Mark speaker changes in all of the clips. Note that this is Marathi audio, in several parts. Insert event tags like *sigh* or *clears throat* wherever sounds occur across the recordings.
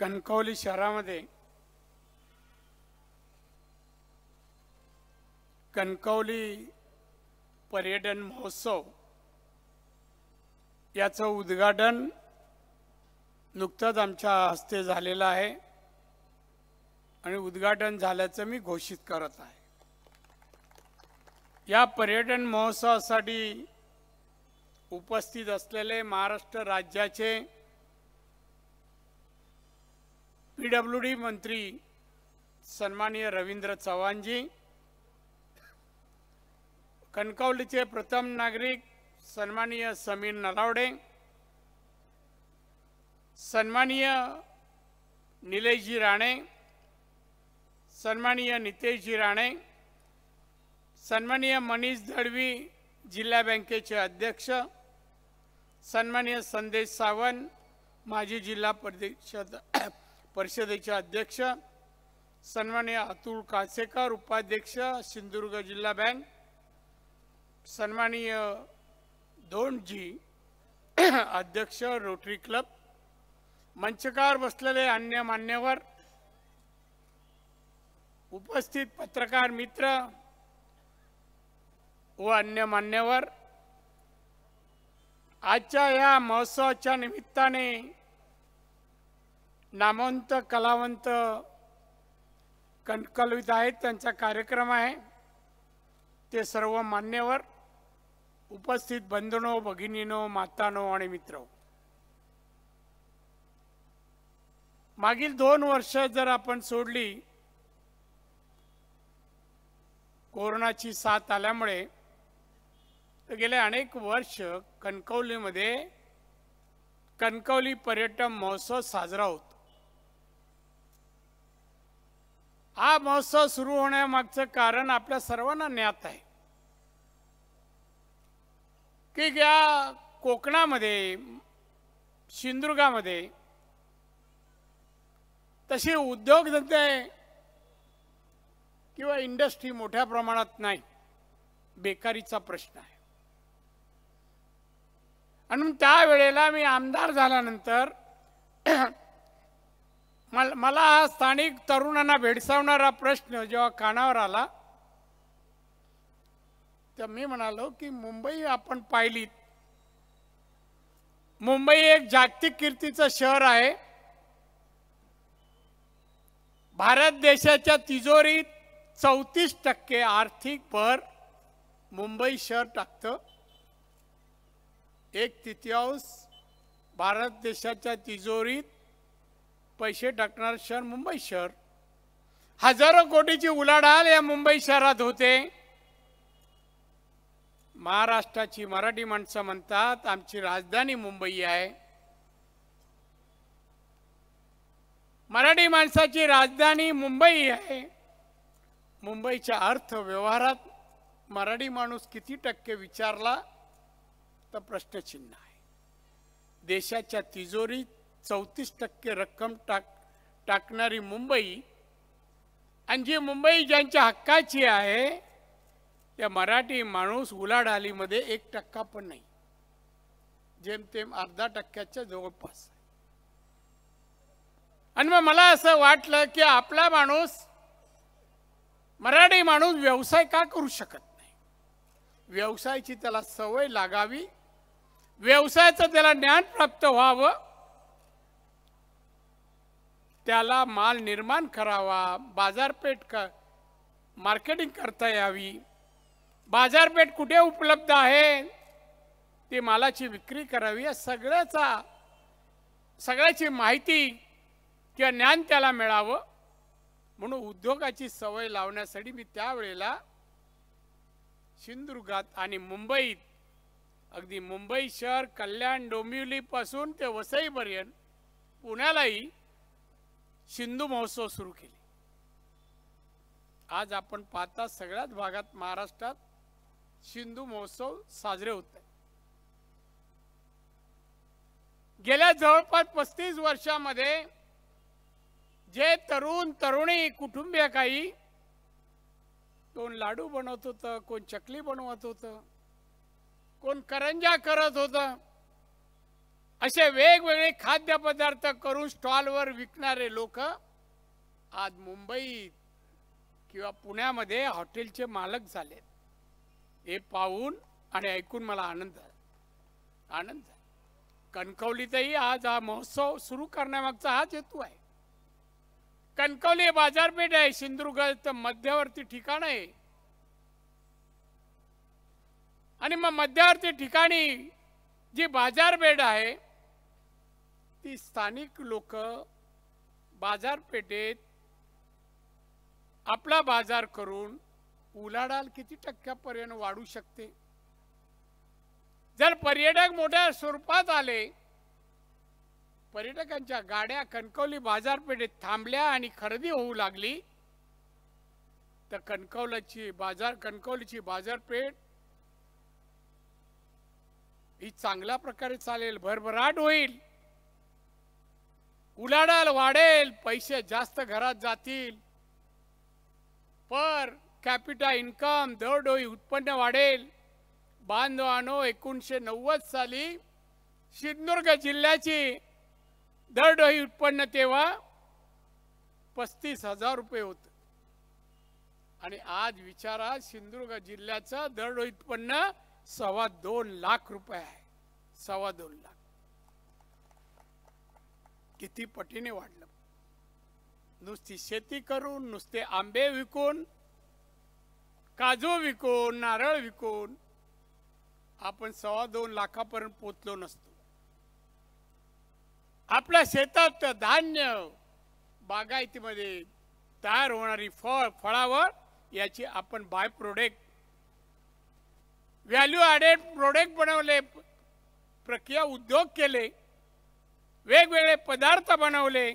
Speaker 1: कणकवली शहरामध्ये कणकवली पर्यटन महोत्सव याचं उद्घाटन नुकतंच आमच्या हस्ते झालेलं आहे आणि उद्घाटन झाल्याचं मी घोषित करत आहे या पर्यटन महोत्सवासाठी उपस्थित असलेले महाराष्ट्र राज्याचे पी डी मंत्री सन्माननीय रवींद्र चव्हाणजी कणकवलीचे प्रथम नागरिक सन्माननीय समीर नलावडे सन्माननीय निलेशजी राणे सन्माननीय नितेशजी राणे सन्माननीय मनीष दळवी जिल्हा बँकेचे अध्यक्ष सन्माननीय संदेश सावंत माजी जिल्हा परिषद परिषदेचे अध्यक्ष सन्मान्य अतुल कासेकर उपाध्यक्ष सिंधुदुर्ग जिल्हा बँक सन्माननीय जी, अध्यक्ष रोटरी क्लब मंचकार बसलेले अन्य मान्यवर उपस्थित पत्रकार मित्र व अन्य मान्यवर आजच्या या महोत्सवाच्या निमित्ताने नामवंत कलावंत कन आहेत त्यांचा कार्यक्रम आहे ते सर्व मान्यवर उपस्थित बंधनो भगिनीनो मातानो आणि मित्र मागील दोन वर्ष जर आपण सोडली कोरोनाची साथ आल्यामुळे तर गेले अनेक वर्ष कणकवलीमध्ये कणकवली पर्यटन महोत्सव साजरा होतो हा महोत्सव सुरू होण्यामागचं कारण आपल्या सर्वांना ज्ञात आहे की या कोकणामध्ये सिंधुदुर्गामध्ये तशी उद्योगधंदे किंवा इंडस्ट्री मोठ्या प्रमाणात नाही बेकारीचा प्रश्न आहे आणि त्यावेळेला मी आमदार झाल्यानंतर मला मला हा स्थानिक तरुणांना भेडसावणारा प्रश्न जेव्हा कानावर आला तर मी म्हणालो की मुंबई आपण पाहिली मुंबई एक जागतिक कीर्तीचं शहर आहे भारत देशाच्या तिजोरीत चौतीस टक्के आर्थिक भर मुंबई शहर टाकतं एक तृतीयांश भारत देशाच्या तिजोरीत पैसे टाकणार शहर मुंबई शहर हजारो कोटीची उलाढाल या मुंबई शहरात होते महाराष्ट्राची मराठी माणसं म्हणतात आमची राजधानी मुंबई आहे मराठी माणसाची राजधानी मुंबई आहे मुंबईच्या अर्थव्यवहारात मराठी माणूस किती टक्के विचारला तर प्रश्नचिन्ह आहे देशाच्या तिजोरीत चौतीस टक्के रक्कम टाक टाकणारी मुंबई आणि जी मुंबई ज्यांच्या हक्काची आहे त्या मराठी माणूस उलाढालीमध्ये एक टक्का पण नाही जेमतेम अर्धा टक्क्याच्या जवळपास आणि मग मला असं वाटलं की आपला माणूस मराठी माणूस व्यवसाय का करू शकत नाही व्यवसायाची त्याला सवय लागावी व्यवसायाचं त्याला ज्ञान प्राप्त व्हावं त्याला माल निर्माण करावा बाजारपेठ क मार्केटिंग करता यावी बाजारपेठ कुठे उपलब्ध आहे ती मालाची विक्री करावी या सगळ्याचा सगळ्याची माहिती किंवा ज्ञान त्याला मिळावं म्हणून उद्योगाची सवय लावण्यासाठी मी त्यावेळेला सिंधुदुर्गात आणि मुंबईत अगदी मुंबई शहर कल्याण डोंबिवलीपासून ते वसईपर्यंत पुण्यालाही सिंधू महोत्सव सुरू केले आज आपण पाहता सगळ्याच भागात महाराष्ट्रात सिंधू महोत्सव साजरे होत आहे गेल्या जवळपास पस्तीस वर्षामध्ये जे तरुण तरुणी कुटुंबीय काही कोण लाडू बनवत होतं कोण चकली बनवत होतं कोण करंजा करत होतं असे वेगवेगळे खाद्यपदार्थ करून स्टॉलवर विकणारे लोक आज मुंबईत किंवा पुण्यामध्ये हॉटेलचे मालक झाले हे पाहून आणि ऐकून मला आनंद झाला आनंद आहे कणकवलीतही आज हा महोत्सव सुरू करण्यामागचा हाच हेतू आहे कणकवली हे बाजारपेठ आहे सिंधुदुर्ग मध्यवर्ती ठिकाण आहे आणि मग मध्यवर्ती ठिकाणी जी बाजारपेठ आहे ती स्थानिक लोक बाजारपेठेत आपला बाजार करून उलाढाल किती टक्क्यापर्यंत वाढू शकते जर पर्यटक मोठ्या स्वरूपात आले पर्यटकांच्या गाड्या कणकवली बाजारपेठेत थांबल्या आणि खरेदी होऊ लागली तर कणकवलाची बाजार कणकवलीची बाजारपेठ ही चांगल्या प्रकारे चालेल भरभराट होईल उलाढाल वाढेल पैसे जास्त घरात जातील पर कॅपिटा इन्कम दरडोई उत्पन्न वाढेल बांधवानो एकोणीसशे नव्वद साली सिंधुदुर्ग जिल्ह्याची दरडोई उत्पन्न तेव्हा पस्तीस हजार रुपये होत आणि आज विचारा सिंधुदुर्ग जिल्ह्याचं दरडोई उत्पन्न सव्वा दोन लाख रुपये आहे सव्वा दोन लाख किती पटीने वाढलं नुसती शेती करून नुसते आंबे विकून काजू विकून नारळ विकून आपण सव्वा दोन लाखापर्यंत पोचलो नसतो आपल्या शेतात धान्य बागायतीमध्ये तयार होणारी फळ फळावर याची आपण by product value added product बनवले प्रक्रिया उद्योग केले वेगवेगळे पदार्थ बनवले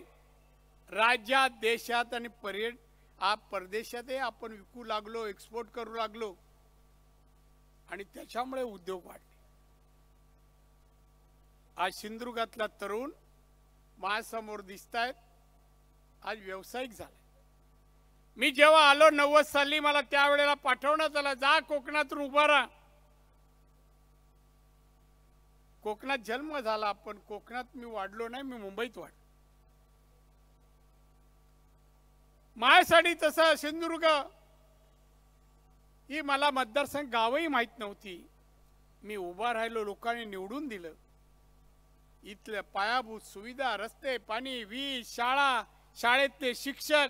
Speaker 1: राज्यात देशात आणि पर्यट परदेशातही आपण विकू लागलो एक्सपोर्ट करू लागलो आणि त्याच्यामुळे उद्योग वाढले आज सिंधुदुर्गातला तरुण माझ्यासमोर दिसत आहेत आज व्यावसायिक झालाय मी जेव्हा आलो नव्वद साली मला त्यावेळेला पाठवण्यात आला जा कोकणातून उभा राहा कोकणात जन्म झाला पण कोकणात मी वाढलो नाही मी मुंबईत वाढलो मायसाडी तसं सिंधुदुर्ग ही मला मतदारसंघ गावही माहीत नव्हती मी उभा राहिलो लोकांनी निवडून दिलं इथल्या पायाभूत सुविधा रस्ते पाणी वीज शाळा शाळेतले शिक्षक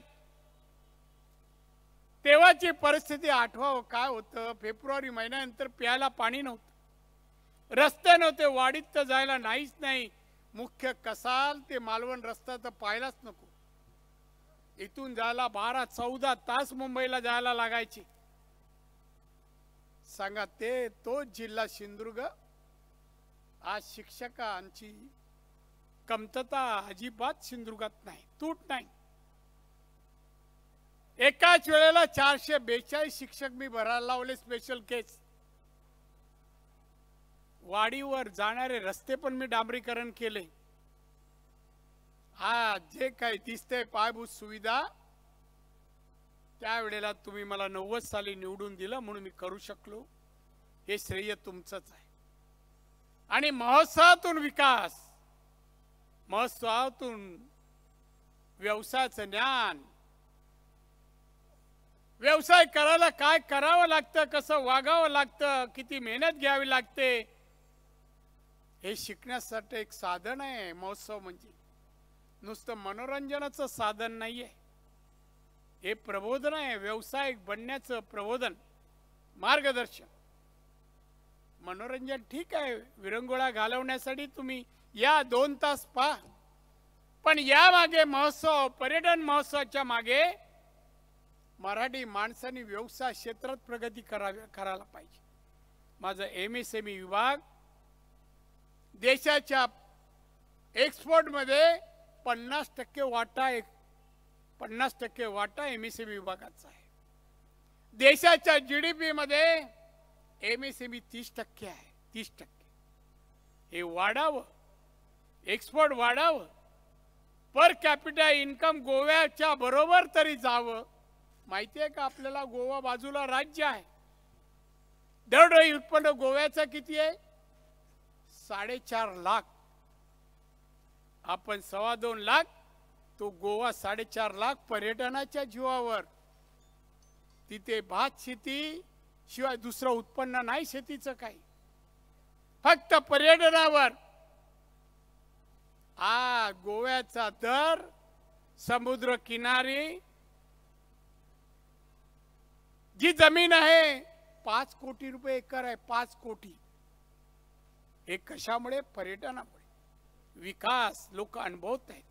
Speaker 1: तेव्हाची परिस्थिती आठवावं काय होतं फेब्रुवारी महिन्यानंतर प्यायला पाणी नव्हतं रस्ते नव्हते वाडीत तर जायला नाहीच नाही मुख्य कसाल ते मालवण रस्ता तर पाहायलाच नको इथून जायला बारा चौदा तास मुंबईला जायला लागायचे सांगा ते तोच जिल्हा सिंधुदुर्ग आज शिक्षकांची कमतता अजिबात सिंधुदुर्गात नाही तूट नाही एकाच वेळेला चारशे बेचाळीस शिक्षक मी भरायला लावले स्पेशल केस वाडीवर जाणारे रस्ते पण मी डांबरीकरण केले हा जे काही दिसतंय पायभूत सुविधा त्यावेळेला तुम्ही मला नव्वद साली निवडून दिलं म्हणून मी करू शकलो हे श्रेय तुमचंच आहे आणि महोत्सवातून विकास महोत्सवातून व्यवसायाचं ज्ञान व्यवसाय करायला काय करावं लागतं कसं वागावं लागतं किती मेहनत घ्यावी लागते हे शिकण्यासाठी एक साधन आहे महोत्सव म्हणजे नुसतं मनोरंजनाचं साधन नाही आहे हे प्रबोधन आहे व्यावसायिक बनण्याचं प्रबोधन मार्गदर्शन मनोरंजन ठीक आहे विरंगुळा घालवण्यासाठी तुम्ही या दोन तास पहा पण या मागे महोत्सव पर्यटन महोत्सवाच्या मागे मराठी माणसाने व्यवसाय क्षेत्रात प्रगती करावी करायला पाहिजे माझा एम एस एम ई विभाग देशाच्या एक्सपोर्टमध्ये पन्नास टक्के वाटा एक पन्नास टक्के वाटा एम एस एम ई विभागाचा आहे देशाच्या जी डी पीमध्ये M S e M E तीस टक्के आहे तीस टक्के हे वाढावं एक्सपोर्ट वाढावं पर कॅपिटल इन्कम गोव्याच्या बरोबर तरी जावं माहिती आहे का आपल्याला गोवा बाजूला राज्य आहे दरडोई उत्पन्न गोव्याचं किती आहे साडेचार लाख आपण सव्वा दोन लाख तो गोवा साडेचार लाख पर्यटनाच्या जीवावर तिथे भात शेती शिवाय दुसरं उत्पन्न नाही शेतीचं काही फक्त पर्यटनावर आ गोव्याचा दर समुद्र किनारी जी जमीन आहे पाच कोटी रुपये एकर आहे पाच कोटी हे कशामुळे पर्यटनामुळे विकास लोक अनुभवत आहेत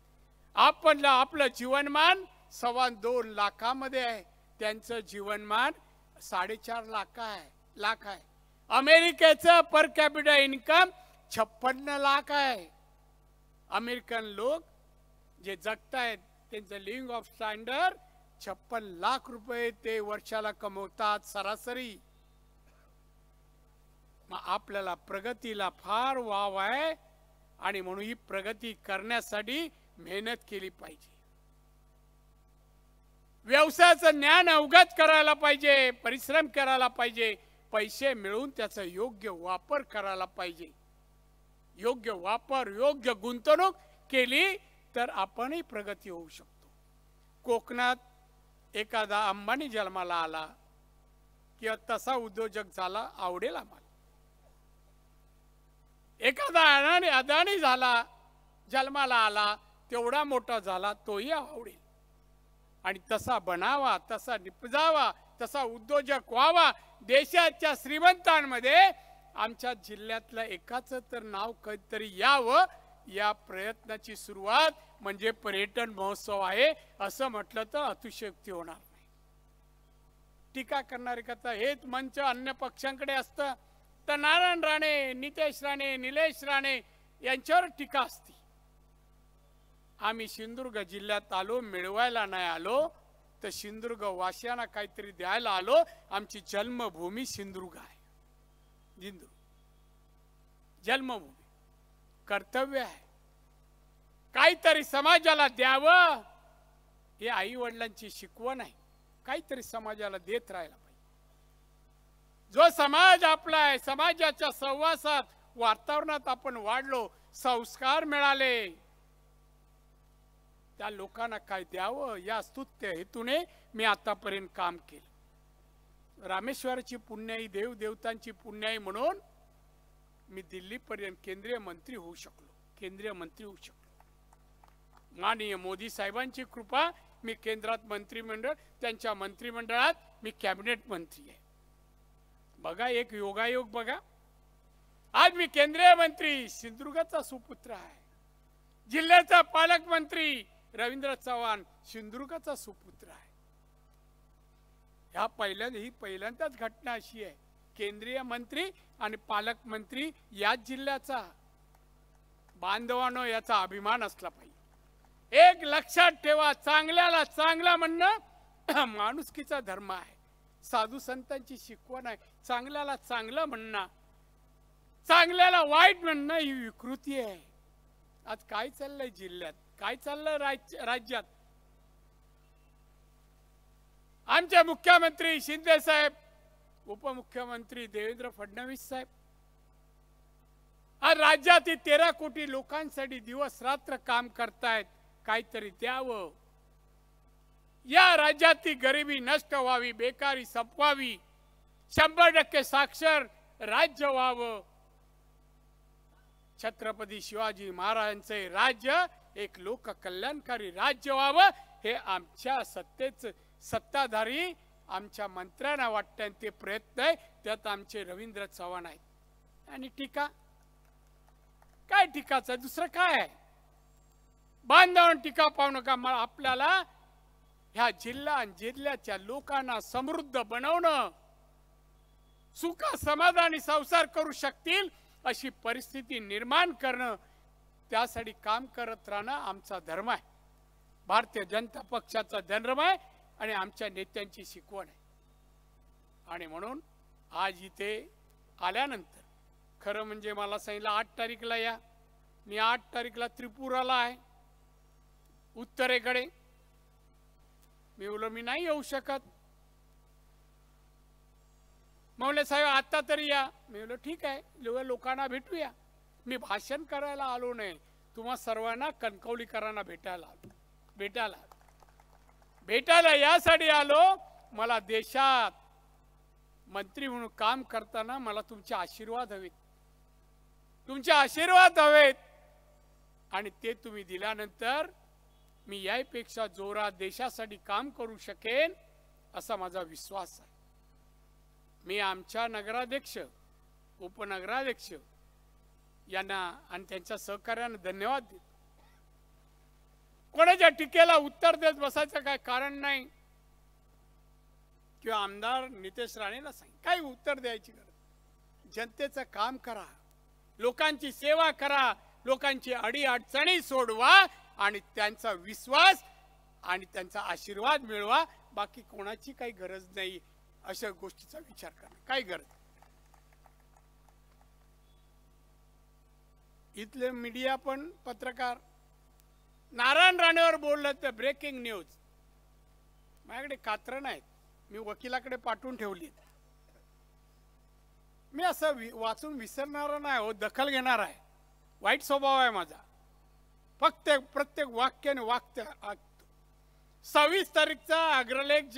Speaker 1: आपण आपलं जीवनमान सव्वा दोन लाखामध्ये आहे त्यांचं जीवनमान साडेचार लाख आहे लाख आहे अमेरिकेचं पर कॅपिटल इन्कम छप्पन्न लाख आहे अमेरिकन लोक जे आहेत त्यांचं लिव्हिंग ऑफ स्टँडर्ड छप्पन लाख रुपये ते वर्षाला कमवतात सरासरी मग आपल्याला प्रगतीला फार वाव आहे आणि म्हणून ही प्रगती करण्यासाठी मेहनत केली पाहिजे व्यवसायाचं ज्ञान अवगत करायला पाहिजे परिश्रम करायला पाहिजे पैसे मिळून त्याचा योग्य वापर करायला पाहिजे योग्य वापर योग्य गुंतवणूक केली तर आपणही प्रगती होऊ शकतो कोकणात एखादा अंबानी जन्माला आला किंवा तसा उद्योजक झाला आवडेल आम्हाला एखादा अडाणी अदानी झाला जन्माला आला तेवढा मोठा झाला तोही आवडेल आणि तसा बनावा तसा निपजावा तसा उद्योजक व्हावा देशाच्या श्रीमंतांमध्ये आमच्या जिल्ह्यातलं एकाच तर नाव कधीतरी यावं या प्रयत्नाची सुरुवात म्हणजे पर्यटन महोत्सव आहे असं म्हटलं तर अतिशयोक्ती होणार नाही टीका करणारे कथा हेच मंच अन्य पक्षांकडे असतं तर नारायण राणे नितेश राणे निलेश राणे यांच्यावर टीका असते आम्ही सिंधुदुर्ग जिल्ह्यात आलो मिळवायला नाही आलो तर सिंधुदुर्ग वाशियांना काहीतरी द्यायला आलो आमची जन्मभूमी सिंधुदुर्ग आहे जन्मभूमी कर्तव्य आहे काहीतरी समाजाला द्यावं हे आई वडिलांची शिकवण आहे काहीतरी समाजाला देत राहिला जो समाज आपला आहे समाजाच्या सहवासात वातावरणात आपण वाढलो संस्कार मिळाले त्या लोकांना काय द्यावं या स्तुत्य हेतूने मी आतापर्यंत काम केलं रामेश्वराची पुण्याई देव देवतांची पुण्याई म्हणून मी दिल्लीपर्यंत केंद्रीय मंत्री होऊ शकलो केंद्रीय मंत्री होऊ शकलो माननीय मोदी साहेबांची कृपा मी केंद्रात मंत्रिमंडळ त्यांच्या मंत्रिमंडळात मी कॅबिनेट मंत्री आहे बघा एक योगायोग बघा आज मी केंद्रीय मंत्री सिंधुदुर्गाचा सुपुत्र आहे जिल्ह्याचा पालकमंत्री रवींद्र चव्हाण सिंधुदुर्गाचा सुपुत्र आहे ह्या पहिल्यांदा ही पहिल्यांदाच घटना अशी आहे केंद्रीय मंत्री आणि पालकमंत्री याच जिल्ह्याचा बांधवानो याचा अभिमान असला पाहिजे एक लक्षात ठेवा चांगल्याला चांगला म्हणणं *clears throat* माणुसकीचा धर्म आहे साधू संतांची शिकवण आहे चांगल्याला चांगलं म्हणणं चांगल्याला वाईट म्हणणं ही विकृती आहे आज काय चाललंय जिल्ह्यात काय चाललंय राज्यात आमचे मुख्यमंत्री शिंदे साहेब उपमुख्यमंत्री देवेंद्र फडणवीस साहेब आज राज्यातील तेरा कोटी लोकांसाठी दिवस रात्र काम करतायत काहीतरी द्यावं या राज्यातील गरिबी नष्ट व्हावी बेकारी संपवावी शंभर टक्के साक्षर राज्य व्हावं छत्रपती शिवाजी महाराजांचे राज्य एक लोक कल्याणकारी राज्य व्हावं हे आमच्या सत्तेच सत्ताधारी आमच्या मंत्र्यांना वाटतात ते प्रयत्न आहे त्यात आमचे रवींद्र चव्हाण आहेत आणि टीका काय टीकाचं दुसरं काय आहे बांधावून टीका पाहू नका मग आपल्याला ह्या जिल्हा आणि जिल्ह्याच्या लोकांना समृद्ध बनवणं सुखा समाधानी संसार करू शकतील अशी परिस्थिती निर्माण करणं त्यासाठी काम करत राहणं आमचा धर्म आहे भारतीय जनता पक्षाचा धर्म आहे आणि आमच्या नेत्यांची शिकवण आहे आणि म्हणून आज इथे आल्यानंतर खरं म्हणजे मला सांगितलं आठ तारीखला या मी आठ तारीखला त्रिपुराला आहे उत्तरेकडे मी उलं मी नाही येऊ शकत म्हणले साहेब आत्ता तरी या मी म्हटलं ठीक आहे लोकांना भेटूया मी भाषण करायला आलो नाही तुम्हा सर्वांना कणकवलीकरांना भेटायला आलो भेटायला भेटायला यासाठी आलो मला देशात मंत्री म्हणून काम करताना मला तुमचे आशीर्वाद हवेत तुमचे आशीर्वाद हवेत आणि ते तुम्ही दिल्यानंतर मी यापेक्षा जोरात देशासाठी काम करू शकेन असा माझा विश्वास आहे मी आमच्या नगराध्यक्ष उपनगराध्यक्ष यांना आणि त्यांच्या सहकार्यानं धन्यवाद देतो कोणाच्या टीकेला उत्तर देत बसायचं काय कारण नाही किंवा आमदार नितेश राणेला सांग काही उत्तर द्यायची गरज जनतेचं काम करा लोकांची सेवा करा लोकांची अडी अडचणी सोडवा आणि त्यांचा विश्वास आणि त्यांचा आशीर्वाद मिळवा बाकी कोणाची काही गरज नाही अशा गोष्टीचा विचार करणं काय गरज इथले मीडिया पण पत्रकार नारायण राणेवर बोललं तर ब्रेकिंग न्यूज माझ्याकडे कात्र नाहीत मी वकिलाकडे पाठवून ठेवली मी असं वाचून विसरणार नाही हो दखल घेणार आहे वाईट स्वभाव आहे माझा फक्त प्रत्येक वाक्याने वाक्य सव्वीस तारीखचा अग्रलेख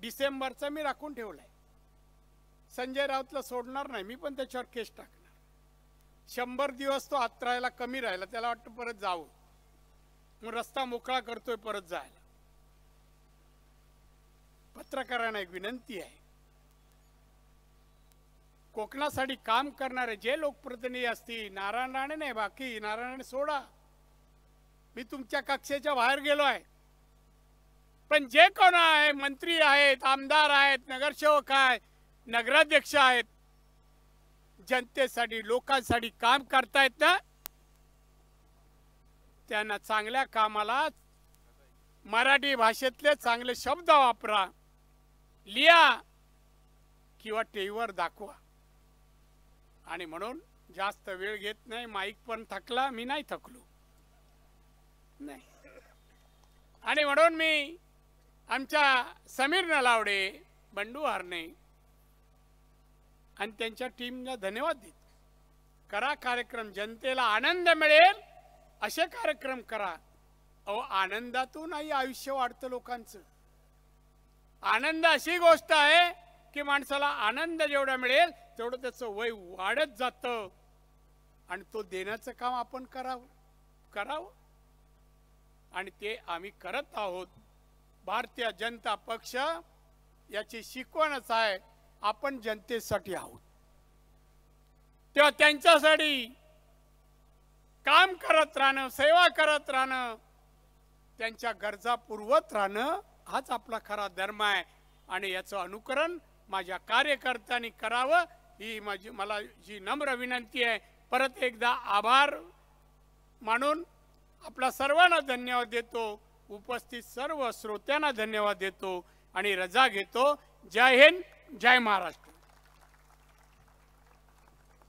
Speaker 1: डिसेंबरचा मी राखून ठेवलाय संजय राऊतला सोडणार नाही मी पण त्याच्यावर केस टाकणार शंभर दिवस तो आत राहायला कमी राहिला त्याला वाटतं परत जाऊ मग रस्ता मोकळा करतोय परत जायला पत्रकारांना एक विनंती आहे कोकणासाठी काम करणारे जे लोकप्रतिनिधी असतील नारायण राणे नाही बाकी नारायण राणे सोडा मी तुमच्या कक्षेच्या बाहेर गेलो आहे पण जे कोण आहे मंत्री आहेत आमदार आहेत नगरसेवक आहे नगराध्यक्ष आहेत जनतेसाठी लोकांसाठी काम करतायत ना त्यांना चांगल्या कामाला मराठी भाषेतले चांगले शब्द वापरा लिहा किंवा टीव्हीवर दाखवा आणि म्हणून जास्त वेळ घेत नाही माईक पण थकला मी नाही थकलो नाही आणि म्हणून मी आमच्या समीर नलावडे बंडू हरणे आणि त्यांच्या टीमला धन्यवाद देत करा कार्यक्रम जनतेला आनंद मिळेल असे कार्यक्रम करा अहो आनंदातूनही आयुष्य वाढत लोकांचं आनंद अशी गोष्ट आहे की माणसाला आनंद जेवढा मिळेल तेवढं त्याचं वय वाढत जातं आणि तो देण्याचं काम आपण करावं करावं आणि ते आम्ही करत आहोत भारतीय जनता पक्ष याची शिकवणच आहे आपण जनतेसाठी आहोत तेव्हा त्यांच्यासाठी काम करत राहणं सेवा करत राहणं त्यांच्या गरजा पुरवत राहणं हाच आपला खरा धर्म आहे आणि याचं अनुकरण माझ्या कार्यकर्त्यांनी करावं ही माझी मला जी नम्र विनंती आहे परत एकदा आभार मानून आपला सर्वांना धन्यवाद देतो उपस्थित सर्व श्रोत्यांना धन्यवाद देतो आणि रजा घेतो जय हिंद जय महाराष्ट्र